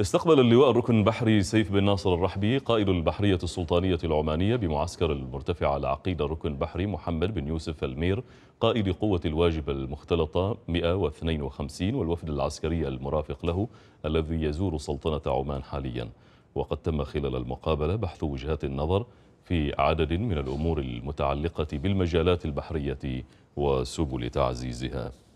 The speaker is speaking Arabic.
استقبل اللواء الركن البحري سيف بن ناصر الرحبي قائد البحرية السلطانية العمانية بمعسكر المرتفع العقيدة ركن بحري محمد بن يوسف المير قائد قوة الواجب المختلطة 152 والوفد العسكري المرافق له الذي يزور سلطنة عمان حاليا وقد تم خلال المقابلة بحث وجهات النظر في عدد من الأمور المتعلقة بالمجالات البحرية وسبل تعزيزها